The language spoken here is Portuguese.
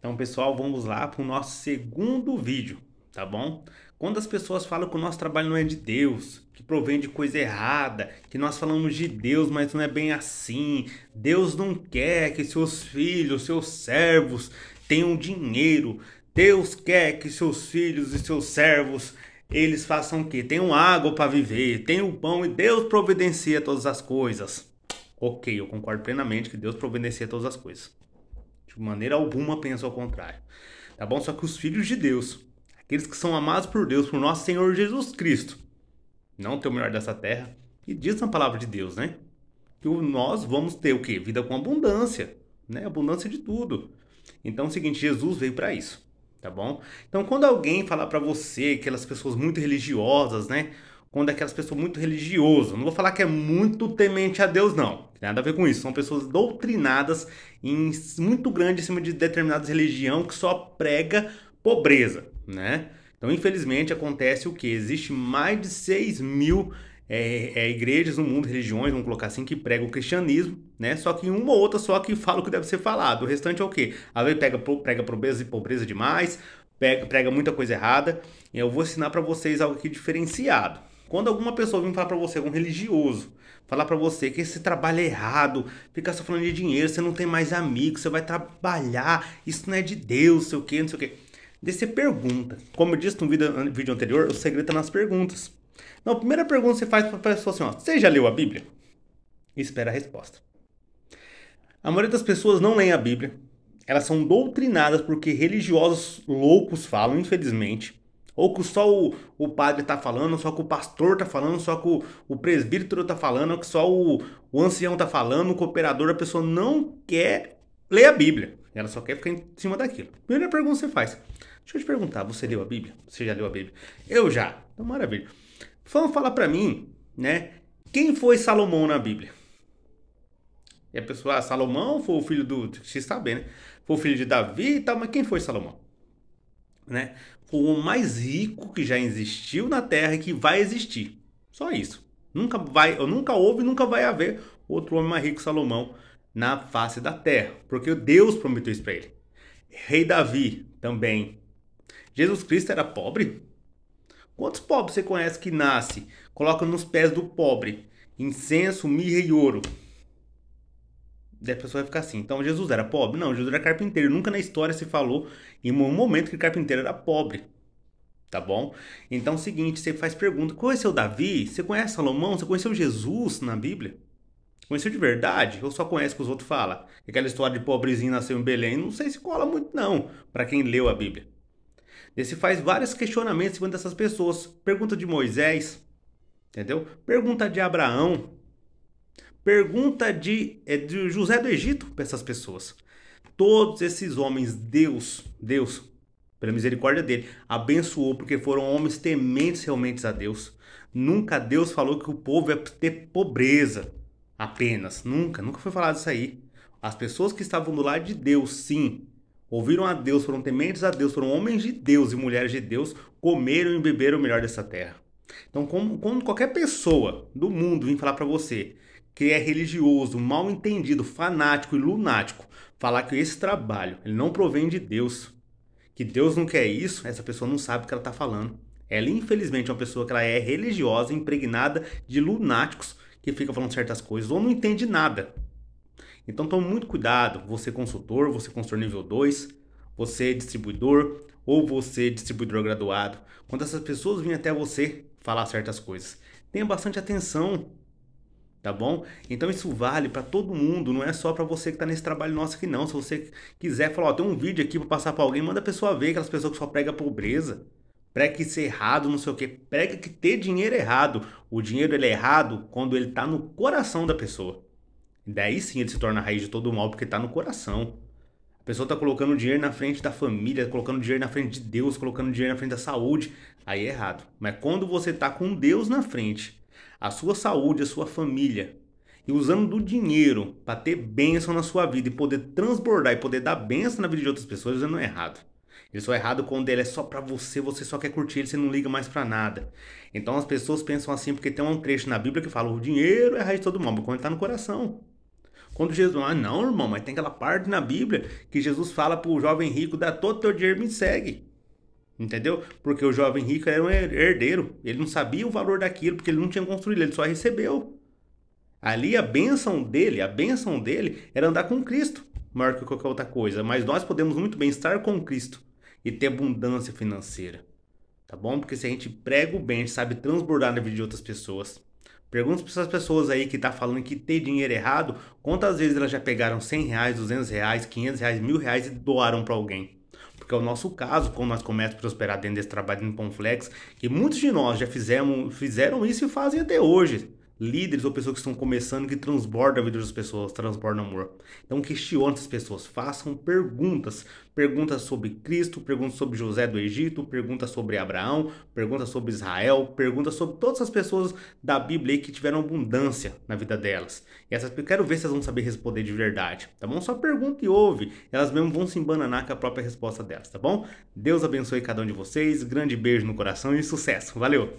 Então, pessoal, vamos lá para o nosso segundo vídeo, tá bom? Quando as pessoas falam que o nosso trabalho não é de Deus, que provém de coisa errada, que nós falamos de Deus, mas não é bem assim, Deus não quer que seus filhos, seus servos tenham dinheiro, Deus quer que seus filhos e seus servos eles façam o quê? Tenham água para viver, tenham pão e Deus providencia todas as coisas. Ok, eu concordo plenamente que Deus providencia todas as coisas. De maneira alguma penso ao contrário. Tá bom? Só que os filhos de Deus, aqueles que são amados por Deus, por nosso Senhor Jesus Cristo, não ter o melhor dessa terra, e diz na palavra de Deus, né? Que nós vamos ter o quê? Vida com abundância, né? Abundância de tudo. Então é o seguinte, Jesus veio para isso, tá bom? Então quando alguém falar para você, aquelas pessoas muito religiosas, né? quando é aquelas pessoas muito religiosas. Não vou falar que é muito temente a Deus, não. Nada a ver com isso. São pessoas doutrinadas em muito grande em cima de determinadas religião que só prega pobreza, né? Então, infelizmente, acontece o que? Existe mais de 6 mil é, é, igrejas no mundo, religiões, vamos colocar assim, que pregam o cristianismo, né? Só que uma ou outra só que fala o que deve ser falado. O restante é o quê? Às vezes pega, prega pobreza e pobreza demais, pega, prega muita coisa errada. E eu vou ensinar para vocês algo aqui diferenciado. Quando alguma pessoa vem falar para você, algum religioso, falar para você que esse trabalho é errado, ficar só falando de dinheiro, você não tem mais amigos, você vai trabalhar, isso não é de Deus, sei o que, não sei o que. Daí você pergunta. Como eu disse no vídeo, no vídeo anterior, o segredo tá nas perguntas. Então, a primeira pergunta que você faz para a pessoa assim, ó, você já leu a Bíblia? E espera a resposta. A maioria das pessoas não lê a Bíblia. Elas são doutrinadas porque religiosos loucos falam, infelizmente. Ou que só o, o padre está falando, só que o pastor está falando, só que o, o presbítero está falando, que só o, o ancião está falando, o cooperador, a pessoa não quer ler a Bíblia. Ela só quer ficar em cima daquilo. Primeira pergunta que você faz. Deixa eu te perguntar, você leu a Bíblia? Você já leu a Bíblia? Eu já. Então, maravilha. Vamos falar para mim, né? Quem foi Salomão na Bíblia? E a pessoa, ah, Salomão foi o filho do. Você bem, né? Foi o filho de Davi e tal, mas quem foi Salomão? né? O homem mais rico que já existiu na Terra e que vai existir. Só isso. Nunca vai, nunca houve, nunca vai haver outro homem mais rico que Salomão na face da terra, porque Deus prometeu isso para ele. Rei Davi também. Jesus Cristo era pobre? Quantos pobres você conhece que nasce, coloca nos pés do pobre incenso, mirra e ouro? a pessoa vai ficar assim. Então Jesus era pobre? Não, Jesus era carpinteiro. Nunca na história se falou em um momento que carpinteiro era pobre. Tá bom? Então é o seguinte, você faz pergunta: conheceu Davi? Você conhece Salomão? Você conheceu Jesus na Bíblia? Conheceu de verdade? Ou só conhece que os outros falam? Aquela história de pobrezinho nasceu em Belém, não sei se cola muito, não, para quem leu a Bíblia. Você faz vários questionamentos em cima dessas pessoas. Pergunta de Moisés, entendeu? Pergunta de Abraão, Pergunta de, é de José do Egito para essas pessoas. Todos esses homens, Deus, Deus, pela misericórdia dele, abençoou porque foram homens tementes realmente a Deus. Nunca Deus falou que o povo ia ter pobreza apenas. Nunca, nunca foi falado isso aí. As pessoas que estavam do lado de Deus, sim, ouviram a Deus, foram tementes a Deus, foram homens de Deus e mulheres de Deus, comeram e beberam o melhor dessa terra. Então, como, quando qualquer pessoa do mundo vir falar para você que é religioso, mal entendido, fanático e lunático, falar que esse trabalho ele não provém de Deus, que Deus não quer isso, essa pessoa não sabe o que ela está falando. Ela, infelizmente, é uma pessoa que ela é religiosa, impregnada de lunáticos que fica falando certas coisas ou não entende nada. Então tome muito cuidado, você consultor, você consultor nível 2, você distribuidor ou você distribuidor graduado. Quando essas pessoas vêm até você falar certas coisas, tenha bastante atenção, tá bom? Então isso vale para todo mundo, não é só para você que tá nesse trabalho nosso aqui não. Se você quiser falar, ó, tem um vídeo aqui para passar para alguém, manda a pessoa ver aquelas pessoas que só prega pobreza, prega que é errado, não sei o que, prega que ter dinheiro é errado. O dinheiro ele é errado quando ele tá no coração da pessoa. Daí sim ele se torna a raiz de todo o mal porque tá no coração. A pessoa tá colocando dinheiro na frente da família, colocando dinheiro na frente de Deus, colocando dinheiro na frente da saúde. Aí é errado. Mas quando você tá com Deus na frente, a sua saúde, a sua família, e usando do dinheiro para ter bênção na sua vida e poder transbordar e poder dar bênção na vida de outras pessoas, ele não é errado. Ele só é errado quando ele é só para você, você só quer curtir ele, você não liga mais para nada. Então as pessoas pensam assim porque tem um trecho na Bíblia que fala: o dinheiro é a raiz de todo mal, mas quando está no coração. Quando Jesus, ah, não, irmão, mas tem aquela parte na Bíblia que Jesus fala para o jovem rico: dá todo o teu dinheiro, me segue. Entendeu? Porque o jovem rico era um herdeiro. Ele não sabia o valor daquilo, porque ele não tinha construído, ele só recebeu. Ali a bênção dele, a bênção dele era andar com Cristo, maior que qualquer outra coisa. Mas nós podemos muito bem estar com Cristo e ter abundância financeira. Tá bom? Porque se a gente prega o bem, a gente sabe transbordar na vida de outras pessoas. Pergunta para essas pessoas aí que tá falando que ter dinheiro errado, quantas vezes elas já pegaram 100 reais, 200 reais, 500 reais, mil reais e doaram para alguém? que é o nosso caso, quando nós começamos a prosperar dentro desse trabalho no Panflex, que muitos de nós já fizemos, fizeram isso e fazem até hoje líderes ou pessoas que estão começando que transbordam a vida das pessoas, transbordam amor. Então questione essas pessoas, façam perguntas, perguntas sobre Cristo, perguntas sobre José do Egito, perguntas sobre Abraão, perguntas sobre Israel, perguntas sobre todas as pessoas da Bíblia que tiveram abundância na vida delas. E essas eu quero ver se elas vão saber responder de verdade, tá bom? Só pergunta e ouve, elas mesmo vão se embananar com a própria resposta delas, tá bom? Deus abençoe cada um de vocês, grande beijo no coração e sucesso. Valeu.